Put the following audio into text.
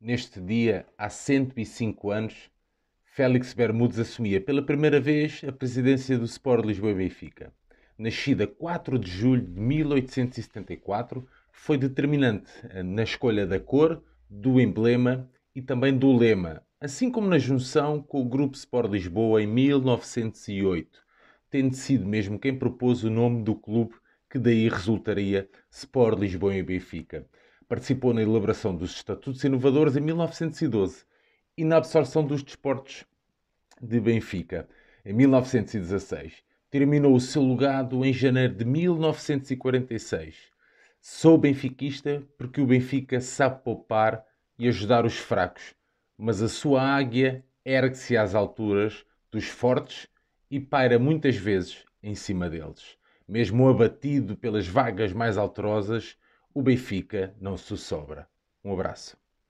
Neste dia, há 105 anos, Félix Bermudes assumia pela primeira vez a presidência do Sport Lisboa e Benfica. Nascida 4 de julho de 1874, foi determinante eh, na escolha da cor, do emblema e também do lema, assim como na junção com o Grupo Sport Lisboa em 1908, tendo sido mesmo quem propôs o nome do clube que daí resultaria Sport Lisboa e Benfica. Participou na elaboração dos Estatutos Inovadores em 1912 e na absorção dos desportos de Benfica em 1916. Terminou o seu legado em janeiro de 1946. Sou benfiquista porque o Benfica sabe poupar e ajudar os fracos, mas a sua águia ergue-se às alturas dos fortes e paira muitas vezes em cima deles. Mesmo abatido pelas vagas mais alterosas, o Benfica não se sobra. Um abraço.